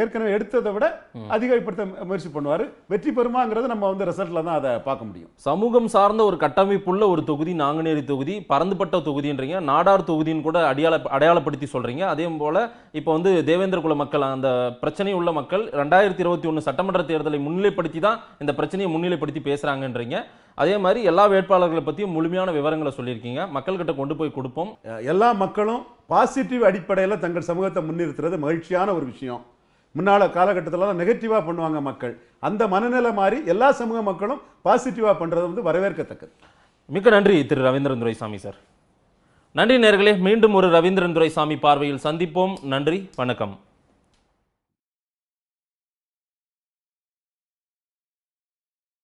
ஏற்கனவே எடுத்ததை விட அதிகப்படுத்த முயற்சி பண்ணுவார் வெற்றி பெறுமாங்கிறது நம்ம வந்து ரிசல்ட்டில் தான் அதை பார்க்க முடியும்
சமூகம் சார்ந்த ஒரு கட்டமைப்புள்ள ஒரு தொகுதி நாங்குநேரி தொகுதி பறந்துபட்ட தொகுதின்றீங்க நாடார் தொகுதின்னு கூட அடையாள அடையாளப்படுத்தி சொல்கிறீங்க அதே போல் இப்போ வந்து தேவேந்திர குல மக்கள் அந்த பிரச்சனை உள்ள மக்கள் ரெண்டாயிரத்தி இருபத்தி ஒன்று சட்டமன்ற தேர்தலை முன்னிலைப்படுத்தி தான் இந்த பிரச்சனையை முன்னிலைப்படுத்தி பேசுகிறாங்கன்றீங்க அதே மாதிரி எல்லா வேட்பாளர்களை பற்றியும் முழுமையான விவரங்களை சொல்லியிருக்கீங்க மக்கள்கிட்ட கொண்டு போய் கொடுப்போம் எல்லா
மக்களும் பாசிட்டிவ் அடிப்படையில் தங்கள் சமூகத்தை முன்னிறுத்துறது மகிழ்ச்சியான ஒரு விஷயம் முன்னால் காலகட்டத்திலலாம் நெகட்டிவாக பண்ணுவாங்க மக்கள் அந்த மனநிலை மாறி எல்லா சமூக மக்களும் பாசிட்டிவாக பண்ணுறது வந்து
வரவேற்கத்தக்கது மிக்க நன்றி திரு ரவீந்திரன் துரைசாமி சார் நன்றி நேர்களே மீண்டும் ஒரு ரவீந்திரன் துரைசாமி பார்வையில் சந்திப்போம் நன்றி வணக்கம்